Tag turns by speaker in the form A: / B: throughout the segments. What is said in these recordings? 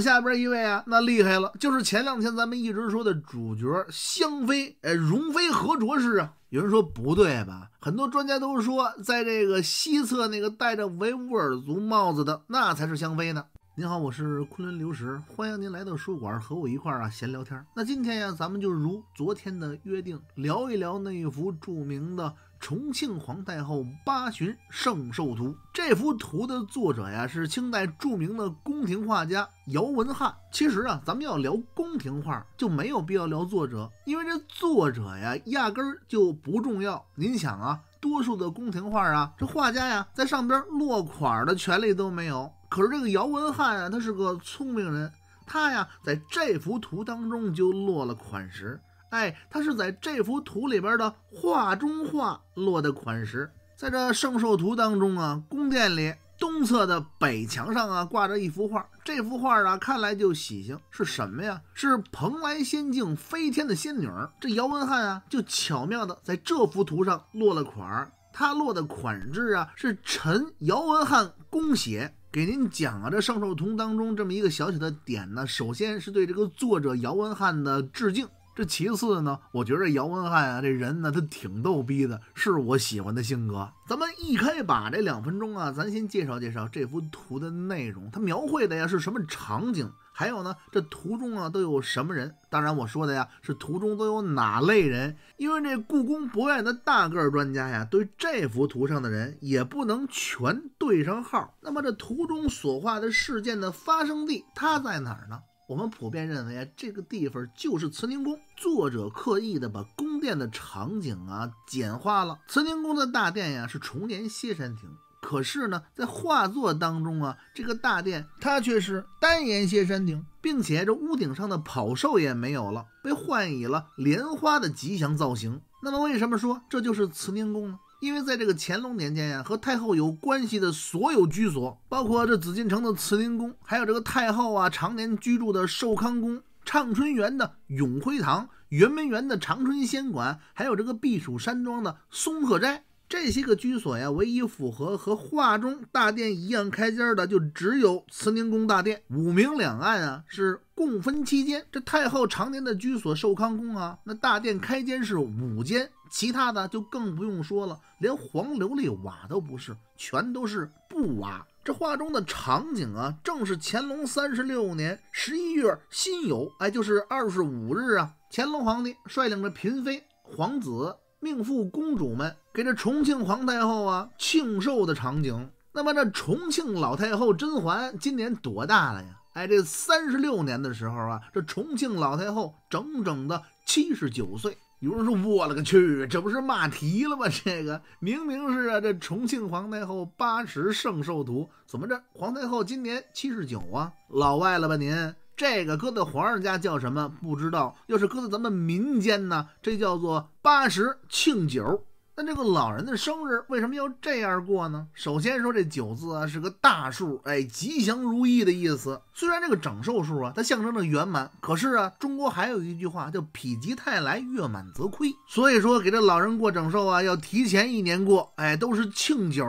A: 下边一位啊，那厉害了，就是前两天咱们一直说的主角香妃，哎，容妃何卓氏啊。有人说不对吧？很多专家都说，在这个西侧那个戴着维吾尔族帽子的，那才是香妃呢。您好，我是昆仑流石，欢迎您来到书馆和我一块儿啊闲聊天。那今天呀，咱们就如昨天的约定，聊一聊那一幅著名的。《重庆皇太后八旬圣寿图》这幅图的作者呀，是清代著名的宫廷画家姚文翰。其实啊，咱们要聊宫廷画，就没有必要聊作者，因为这作者呀，压根儿就不重要。您想啊，多数的宫廷画啊，这画家呀，在上边落款的权利都没有。可是这个姚文翰啊，他是个聪明人，他呀，在这幅图当中就落了款识。哎，他是在这幅图里边的画中画落的款识，在这圣兽图当中啊，宫殿里东侧的北墙上啊挂着一幅画，这幅画啊看来就喜庆，是什么呀？是蓬莱仙境飞天的仙女。这姚文翰啊，就巧妙的在这幅图上落了款儿，他落的款制啊是“臣姚文翰恭写”。给您讲啊，这圣兽图当中这么一个小小的点呢，首先是对这个作者姚文翰的致敬。这其次呢，我觉得姚文翰啊，这人呢，他挺逗逼的，是我喜欢的性格。咱们一开把这两分钟啊，咱先介绍介绍这幅图的内容，它描绘的呀是什么场景？还有呢，这图中啊都有什么人？当然我说的呀是图中都有哪类人，因为这故宫博物院的大个儿专家呀，对这幅图上的人也不能全对上号。那么这图中所画的事件的发生地，它在哪儿呢？我们普遍认为啊，这个地方就是慈宁宫。作者刻意的把宫殿的场景啊简化了。慈宁宫的大殿呀是重檐歇山顶，可是呢，在画作当中啊，这个大殿它却是单檐歇山顶，并且这屋顶上的跑兽也没有了，被换以了莲花的吉祥造型。那么，为什么说这就是慈宁宫呢？因为在这个乾隆年间呀，和太后有关系的所有居所，包括这紫禁城的慈宁宫，还有这个太后啊常年居住的寿康宫、畅春园的永辉堂、圆明园的长春仙馆，还有这个避暑山庄的松鹤斋。这些个居所呀，唯一符合和画中大殿一样开间儿的，就只有慈宁宫大殿。五明两暗啊，是共分七间。这太后常年的居所寿康宫啊，那大殿开间是五间，其他的就更不用说了，连黄琉璃瓦都不是，全都是布瓦。这画中的场景啊，正是乾隆三十六年十一月辛酉，哎，就是二十五日啊，乾隆皇帝率领着嫔妃、皇子。命妇公主们给这重庆皇太后啊庆寿的场景。那么这重庆老太后甄嬛今年多大了呀？哎，这三十六年的时候啊，这重庆老太后整整的七十九岁。有人说我了个去，这不是骂题了吗？这个明明是啊，这重庆皇太后八十盛寿图，怎么着皇太后今年七十九啊？老外了吧您？这个搁在皇上家叫什么不知道，要是搁在咱们民间呢，这叫做八十庆九。但这个老人的生日为什么要这样过呢？首先说这九字啊是个大数，哎，吉祥如意的意思。虽然这个整寿数啊它象征着圆满，可是啊，中国还有一句话叫“否极泰来，月满则亏”，所以说给这老人过整寿啊要提前一年过，哎，都是庆九。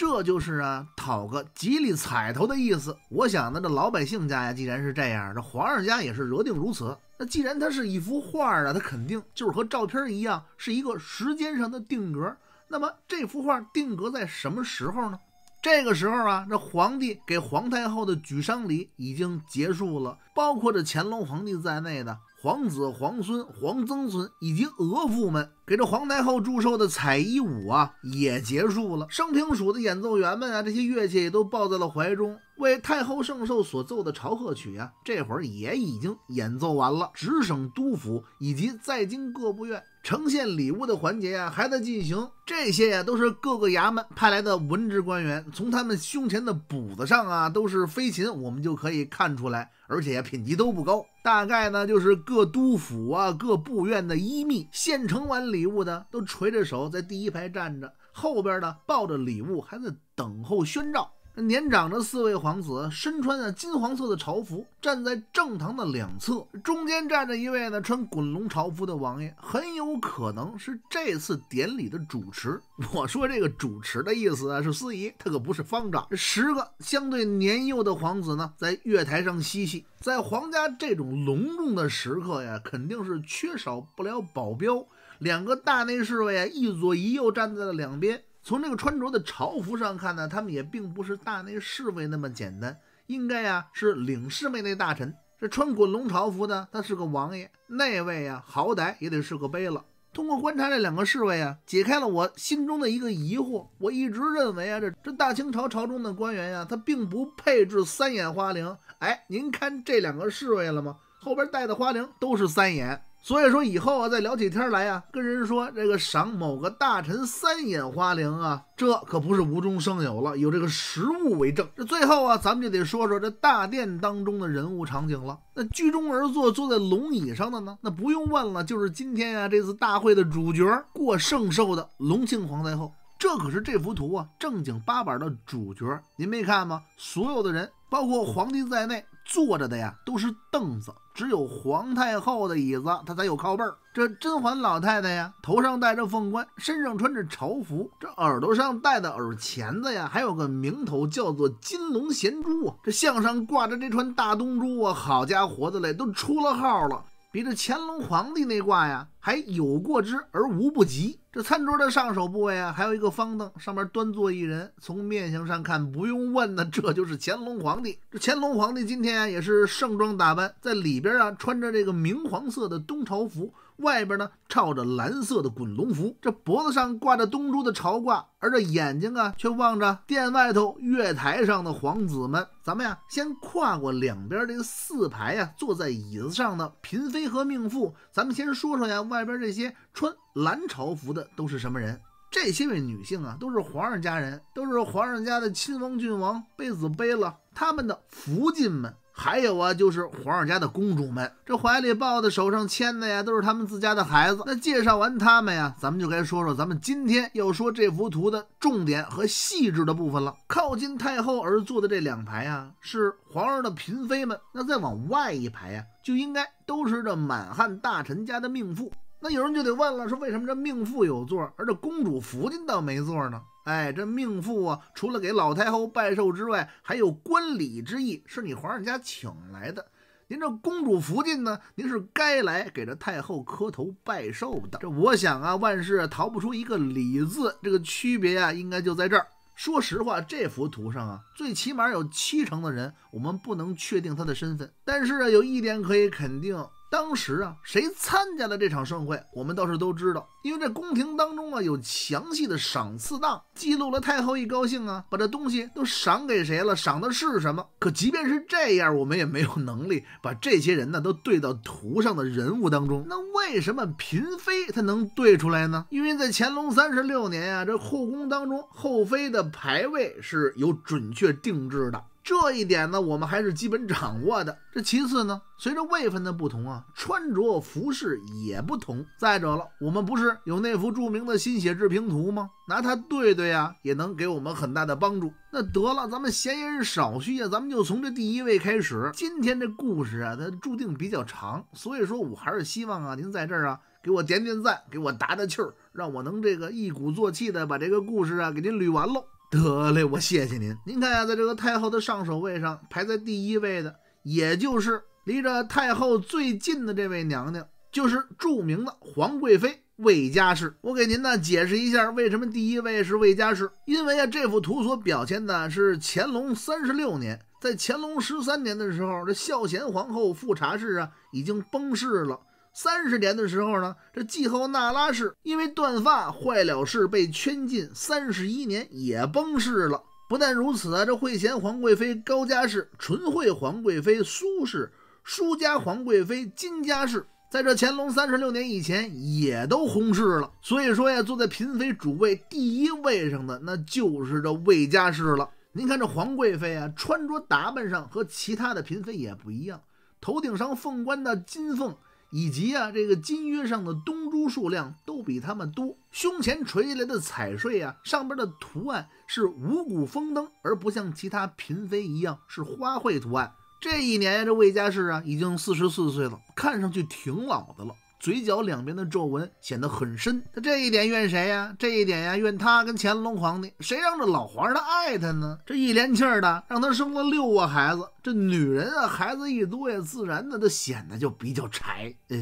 A: 这就是啊，讨个吉利彩头的意思。我想呢，这老百姓家呀，既然是这样，这皇上家也是惹定如此。那既然它是一幅画啊，它肯定就是和照片一样，是一个时间上的定格。那么这幅画定格在什么时候呢？这个时候啊，这皇帝给皇太后的举丧礼已经结束了，包括这乾隆皇帝在内的。皇子、皇孙、皇曾孙以及额驸们给这皇太后祝寿的彩衣舞啊，也结束了。升平署的演奏员们啊，这些乐器也都抱在了怀中。为太后圣寿所奏的朝贺曲啊，这会儿也已经演奏完了。直省督府以及在京各部院呈现礼物的环节啊，还在进行。这些呀，都是各个衙门派来的文职官员，从他们胸前的补子上啊，都是飞禽，我们就可以看出来，而且品级都不高，大概呢就是各督府啊、各部院的衣密。现成完礼物的，都垂着手在第一排站着，后边呢抱着礼物还在等候宣召。年长的四位皇子身穿着金黄色的朝服，站在正堂的两侧，中间站着一位呢穿滚龙朝服的王爷，很有可能是这次典礼的主持。我说这个主持的意思啊，是司仪，他可不是方丈。十个相对年幼的皇子呢，在月台上嬉戏。在皇家这种隆重的时刻呀，肯定是缺少不了保镖。两个大内侍卫啊，一左一右站在了两边。从这个穿着的朝服上看呢，他们也并不是大内侍卫那么简单，应该呀是领侍卫那大臣。这穿滚龙朝服的，他是个王爷；那位呀，好歹也得是个贝勒。通过观察这两个侍卫啊，解开了我心中的一个疑惑。我一直认为啊，这这大清朝朝中的官员呀，他并不配置三眼花翎。哎，您看这两个侍卫了吗？后边戴的花翎都是三眼。所以说以后啊，再聊起天来啊，跟人说这个赏某个大臣三眼花翎啊，这可不是无中生有了，有这个实物为证。这最后啊，咱们就得说说这大殿当中的人物场景了。那居中而坐，坐在龙椅上的呢，那不用问了，就是今天啊这次大会的主角，过圣寿的隆庆皇太后。这可是这幅图啊正经八板的主角，您没看吗？所有的人，包括皇帝在内。坐着的呀都是凳子，只有皇太后的椅子，她才有靠背儿。这甄嬛老太太呀，头上戴着凤冠，身上穿着朝服，这耳朵上戴的耳钳子呀，还有个名头叫做金龙衔珠。啊。这项上挂着这串大东珠啊，好家伙的嘞，都出了号了，比这乾隆皇帝那挂呀还有过之而无不及。这餐桌的上手部位啊，还有一个方凳，上面端坐一人。从面相上看，不用问，呢，这就是乾隆皇帝。这乾隆皇帝今天也是盛装打扮，在里边啊穿着这个明黄色的冬朝服。外边呢，罩着蓝色的滚龙服，这脖子上挂着东珠的朝褂，而这眼睛啊，却望着殿外头月台上的皇子们。咱们呀，先跨过两边这个四排啊，坐在椅子上的嫔妃和命妇。咱们先说说呀，外边这些穿蓝朝服的都是什么人？这些位女性啊，都是皇上家人，都是皇上家的亲王、郡王、贝子、贝勒他们的福晋们。还有啊，就是皇上家的公主们，这怀里抱的、手上牵的呀，都是他们自家的孩子。那介绍完他们呀，咱们就该说说咱们今天要说这幅图的重点和细致的部分了。靠近太后而坐的这两排啊，是皇上的嫔妃们；那再往外一排啊，就应该都是这满汉大臣家的命妇。那有人就得问了，说为什么这命妇有座，而这公主福晋倒没座呢？哎，这命妇啊，除了给老太后拜寿之外，还有观礼之意，是你皇上家请来的。您这公主福晋呢，您是该来给这太后磕头拜寿的。这我想啊，万事逃不出一个礼字，这个区别啊，应该就在这儿。说实话，这幅图上啊，最起码有七成的人，我们不能确定他的身份。但是啊，有一点可以肯定。当时啊，谁参加了这场盛会，我们倒是都知道，因为这宫廷当中啊有详细的赏赐档，记录了太后一高兴啊，把这东西都赏给谁了，赏的是什么。可即便是这样，我们也没有能力把这些人呢都对到图上的人物当中。那为什么嫔妃她能对出来呢？因为在乾隆三十六年啊，这后宫当中后妃的牌位是有准确定制的。这一点呢，我们还是基本掌握的。这其次呢，随着位分的不同啊，穿着服饰也不同。再者了，我们不是有那幅著名的《新写志平图》吗？拿它对对呀，也能给我们很大的帮助。那得了，咱们闲言少叙啊，咱们就从这第一位开始。今天这故事啊，它注定比较长，所以说，我还是希望啊，您在这儿啊，给我点点赞，给我打打气儿，让我能这个一鼓作气的把这个故事啊给您捋完喽。得嘞，我谢谢您。您看呀，在这个太后的上首位上排在第一位的，也就是离着太后最近的这位娘娘，就是著名的皇贵妃魏佳氏。我给您呢解释一下，为什么第一位是魏佳氏？因为啊，这幅图所表现的是乾隆三十六年，在乾隆十三年的时候，这孝贤皇后富察氏啊已经崩逝了。三十年的时候呢，这季后那拉氏因为断发坏了事，被圈禁三十一年，也崩逝了。不但如此啊，这惠贤皇贵妃高家氏、纯惠皇贵妃苏氏、舒家皇贵妃金家氏，在这乾隆三十六年以前也都轰逝了。所以说呀，坐在嫔妃主位第一位上的，那就是这魏家氏了。您看这皇贵妃啊，穿着打扮上和其他的嫔妃也不一样，头顶上凤冠的金凤。以及啊，这个金约上的东珠数量都比他们多，胸前垂下来的彩穗啊，上边的图案是五谷丰登，而不像其他嫔妃一样是花卉图案。这一年呀，这魏佳氏啊已经四十四岁了，看上去挺老的了。嘴角两边的皱纹显得很深，他这一点怨谁呀？这一点呀怨他跟乾隆皇帝，谁让这老皇上爱他呢？这一连气儿的让他生了六个孩子，这女人啊，孩子一多呀，自然的他显得就比较柴。呃，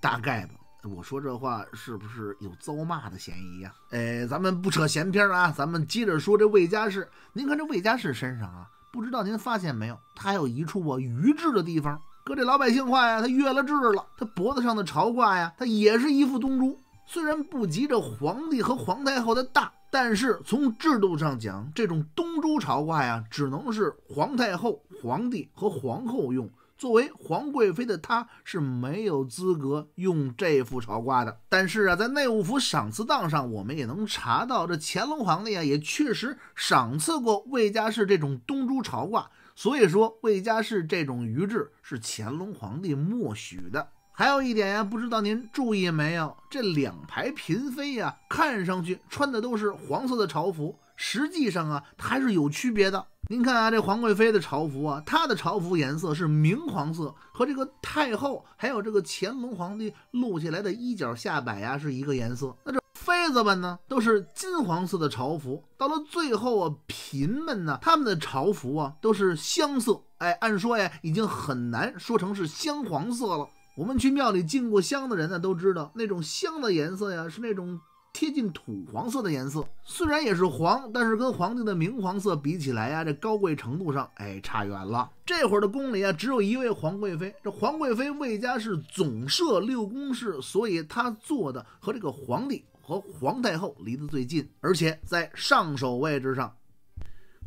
A: 大概吧。我说这话是不是有遭骂的嫌疑啊？呃，咱们不扯闲篇儿啊，咱们接着说这魏家氏。您看这魏家氏身上啊，不知道您发现没有，他有一处啊愚滞的地方。搁这老百姓话呀，他越了制了。他脖子上的朝挂呀，他也是一副东珠，虽然不及这皇帝和皇太后的大，但是从制度上讲，这种东珠朝挂呀，只能是皇太后、皇帝和皇后用。作为皇贵妃的她是没有资格用这副朝挂的。但是啊，在内务府赏赐档上，我们也能查到，这乾隆皇帝呀，也确实赏赐过魏家氏这种东珠朝挂。所以说，魏家氏这种愚制是乾隆皇帝默许的。还有一点呀，不知道您注意没有？这两排嫔妃呀，看上去穿的都是黄色的朝服，实际上啊，它还是有区别的。您看啊，这皇贵妃的朝服啊，她的朝服颜色是明黄色，和这个太后还有这个乾隆皇帝露下来的衣角下摆呀，是一个颜色。那这。妃子们呢，都是金黄色的朝服。到了最后啊，嫔们呢，他们的朝服啊，都是香色。哎，按说呀，已经很难说成是香黄色了。我们去庙里进过香的人呢，都知道那种香的颜色呀，是那种贴近土黄色的颜色。虽然也是黄，但是跟皇帝的明黄色比起来呀，这高贵程度上，哎，差远了。这会儿的宫里啊，只有一位皇贵妃。这皇贵妃魏家是总设六宫室，所以她做的和这个皇帝。和皇太后离得最近，而且在上首位置上。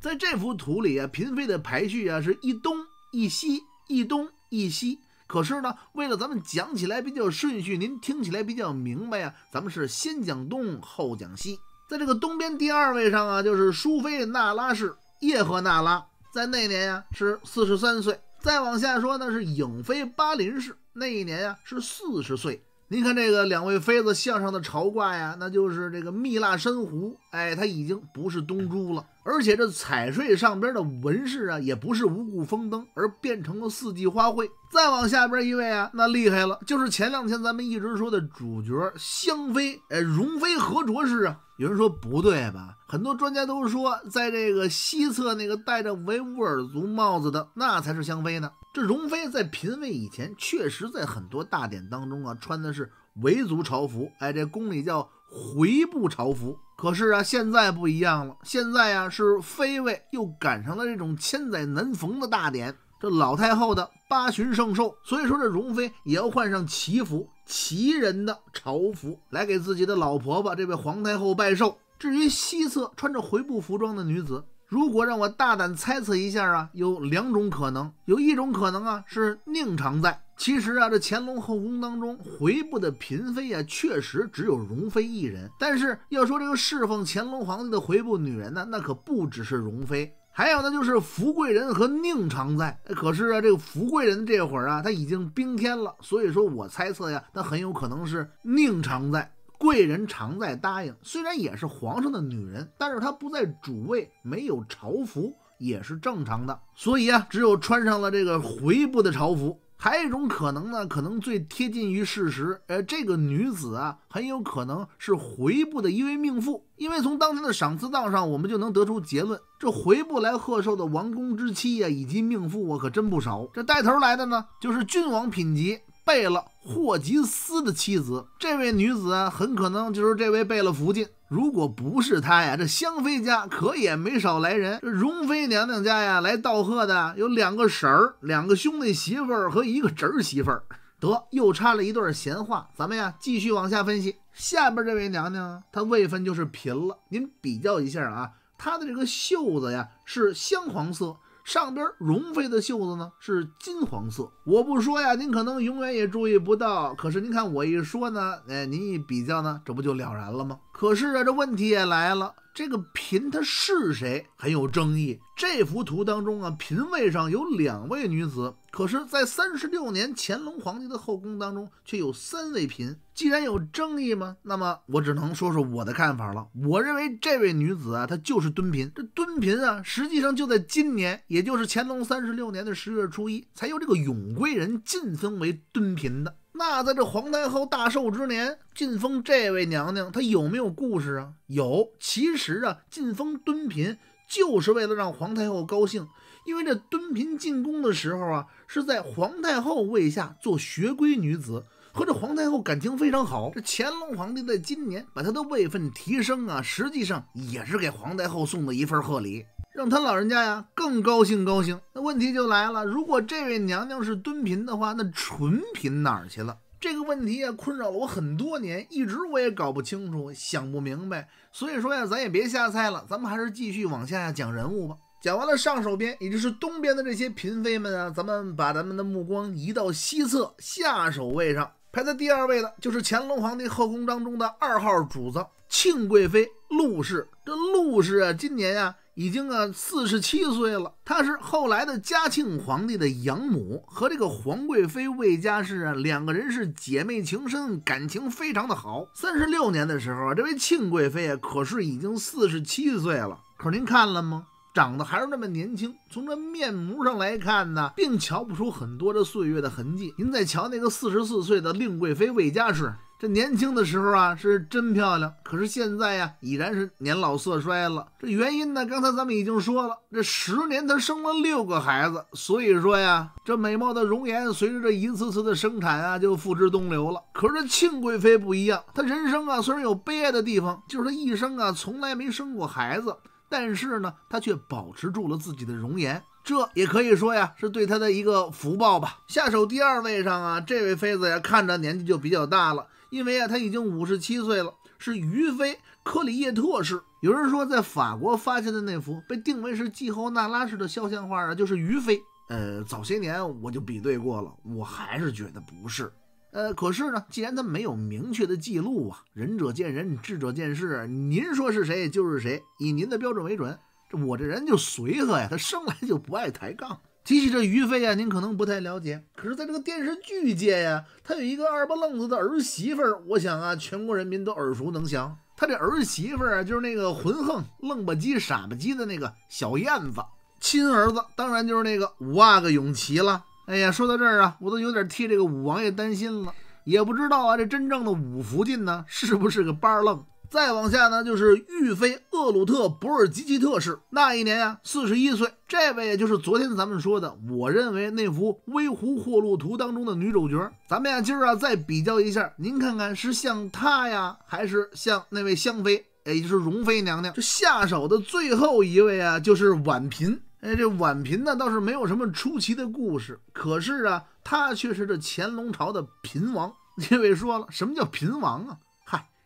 A: 在这幅图里啊，嫔妃的排序啊是一东一西，一东一西。可是呢，为了咱们讲起来比较顺序，您听起来比较明白呀，咱们是先讲东，后讲西。在这个东边第二位上啊，就是淑妃那拉氏叶赫那拉，在那年呀是四十三岁。再往下说呢，是颖妃巴林氏，那一年呀是四十岁。您看这个两位妃子项上的朝冠呀，那就是这个蜜蜡珊瑚，哎，它已经不是东珠了。而且这彩穗上边的纹饰啊，也不是五谷丰登，而变成了四季花卉。再往下边一位啊，那厉害了，就是前两天咱们一直说的主角香妃，哎，容妃何卓氏啊？有人说不对吧？很多专家都说，在这个西侧那个戴着维吾尔族帽子的，那才是香妃呢。这容妃在嫔位以前，确实在很多大典当中啊，穿的是维族朝服，哎，这宫里叫回部朝服。可是啊，现在不一样了。现在啊，是妃位又赶上了这种千载难逢的大典，这老太后的八旬圣寿，所以说这容妃也要换上旗服、旗人的朝服来给自己的老婆婆这位皇太后拜寿。至于西侧穿着回部服装的女子。如果让我大胆猜测一下啊，有两种可能，有一种可能啊是宁常在。其实啊，这乾隆后宫当中回部的嫔妃啊，确实只有容妃一人。但是要说这个侍奉乾隆皇帝的回部女人呢，那可不只是容妃，还有呢就是福贵人和宁常在。可是啊，这个福贵人这会儿啊，她已经冰天了，所以说我猜测呀，他很有可能是宁常在。贵人常在答应，虽然也是皇上的女人，但是她不在主位，没有朝服也是正常的。所以啊，只有穿上了这个回部的朝服。还有一种可能呢，可能最贴近于事实，呃，这个女子啊，很有可能是回部的一位命妇，因为从当天的赏赐档上，我们就能得出结论，这回部来贺寿的王公之妻呀，以及命妇啊，可真不少。这带头来的呢，就是郡王品级。贝勒霍吉斯的妻子，这位女子啊，很可能就是这位贝勒福晋。如果不是她呀，这香妃家可也没少来人。这容妃娘娘家呀，来道贺的有两个婶儿、两个兄弟媳妇儿和一个侄儿媳妇儿。得，又插了一段闲话。咱们呀，继续往下分析。下边这位娘娘，她位分就是嫔了。您比较一下啊，她的这个袖子呀是香黄色。上边容妃的袖子呢是金黄色，我不说呀，您可能永远也注意不到。可是您看我一说呢，哎，您一比较呢，这不就了然了吗？可是啊，这问题也来了，这个嫔她是谁，很有争议。这幅图当中啊，嫔位上有两位女子，可是，在三十六年乾隆皇帝的后宫当中，却有三位嫔。既然有争议吗？那么我只能说说我的看法了。我认为这位女子啊，她就是敦嫔。这敦嫔啊，实际上就在今年，也就是乾隆三十六年的十月初一，才由这个永贵人晋升为敦嫔的。那在这皇太后大寿之年晋封这位娘娘，她有没有故事啊？有，其实啊晋封敦嫔就是为了让皇太后高兴，因为这敦嫔进宫的时候啊是在皇太后位下做学规女子，和这皇太后感情非常好。这乾隆皇帝在今年把她的位分提升啊，实际上也是给皇太后送的一份贺礼。让他老人家呀更高兴高兴。那问题就来了，如果这位娘娘是敦嫔的话，那纯嫔哪儿去了？这个问题呀困扰了我很多年，一直我也搞不清楚，想不明白。所以说呀，咱也别瞎猜了，咱们还是继续往下讲人物吧。讲完了上手边，也就是东边的这些嫔妃们啊，咱们把咱们的目光移到西侧下手位上，排在第二位的就是乾隆皇帝后宫当中的二号主子，庆贵妃陆氏。这陆氏啊，今年啊。已经啊四十七岁了，她是后来的嘉庆皇帝的养母，和这个皇贵妃魏佳氏啊两个人是姐妹情深，感情非常的好。三十六年的时候啊，这位庆贵妃啊可是已经四十七岁了，可是您看了吗？长得还是那么年轻，从这面目上来看呢，并瞧不出很多的岁月的痕迹。您再瞧那个四十四岁的令贵妃魏佳氏。这年轻的时候啊是真漂亮，可是现在呀已然是年老色衰了。这原因呢，刚才咱们已经说了，这十年她生了六个孩子，所以说呀，这美貌的容颜随着这一次次的生产啊就付之东流了。可是庆贵妃不一样，她人生啊虽然有悲哀的地方，就是她一生啊从来没生过孩子，但是呢她却保持住了自己的容颜，这也可以说呀是对她的一个福报吧。下手第二位上啊，这位妃子呀看着年纪就比较大了。因为啊，他已经五十七岁了，是于飞科里耶特氏。有人说，在法国发现的那幅被定为是季候纳拉氏的肖像画啊，就是于飞。呃，早些年我就比对过了，我还是觉得不是。呃，可是呢，既然他没有明确的记录啊，仁者见仁，智者见智。您说是谁就是谁，以您的标准为准。这我这人就随和呀，他生来就不爱抬杠。提起这于飞呀，您可能不太了解，可是在这个电视剧界呀，他有一个二八愣子的儿媳妇儿，我想啊，全国人民都耳熟能详。他这儿媳妇儿啊，就是那个浑横愣吧唧傻吧唧的那个小燕子，亲儿子当然就是那个五阿哥永琪了。哎呀，说到这儿啊，我都有点替这个五王爷担心了，也不知道啊，这真正的五福晋呢，是不是个八愣？再往下呢，就是玉妃厄鲁特博尔济吉特氏，那一年啊，四十一岁。这位就是昨天咱们说的，我认为那幅《微湖霍路图》当中的女主角。咱们呀，今儿啊再比较一下，您看看是像她呀，还是像那位香妃，也就是容妃娘娘？这下手的最后一位啊，就是婉嫔。哎，这婉嫔呢倒是没有什么出奇的故事，可是啊，她却是这乾隆朝的嫔王。这位说了，什么叫嫔王啊？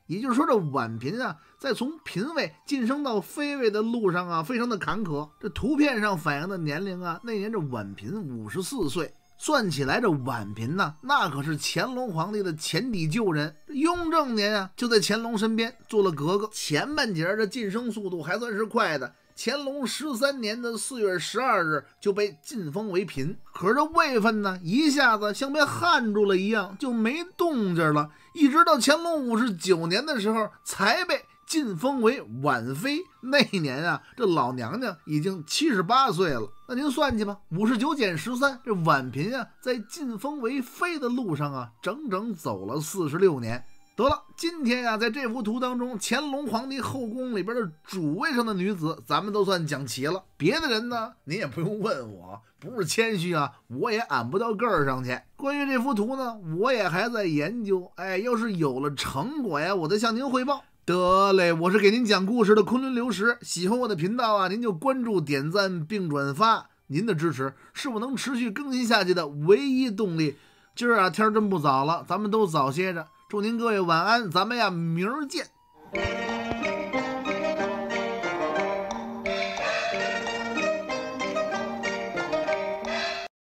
A: 也就是说，这婉嫔啊，在从嫔位晋升到妃位的路上啊，非常的坎坷。这图片上反映的年龄啊，那年这婉嫔五十四岁。算起来，这婉嫔呢，那可是乾隆皇帝的前底旧人。雍正年啊，就在乾隆身边做了格格。前半截的晋升速度还算是快的，乾隆十三年的四月十二日就被晋封为嫔。可是这位分呢，一下子像被焊住了一样，就没动静了。一直到乾隆五十九年的时候，才被晋封为婉妃。那年啊，这老娘娘已经七十八岁了。那您算去吧，五十九减十三，这婉嫔啊，在晋封为妃的路上啊，整整走了四十六年。得了，今天呀，在这幅图当中，乾隆皇帝后宫里边的主位上的女子，咱们都算讲齐了。别的人呢，您也不用问我，不是谦虚啊，我也俺不到个儿上去。关于这幅图呢，我也还在研究，哎，要是有了成果呀，我再向您汇报。得嘞，我是给您讲故事的昆仑流石，喜欢我的频道啊，您就关注、点赞并转发，您的支持是我能持续更新下去的唯一动力。今儿啊，天真不早了，咱们都早歇着。祝您各位晚安，咱们呀明儿见。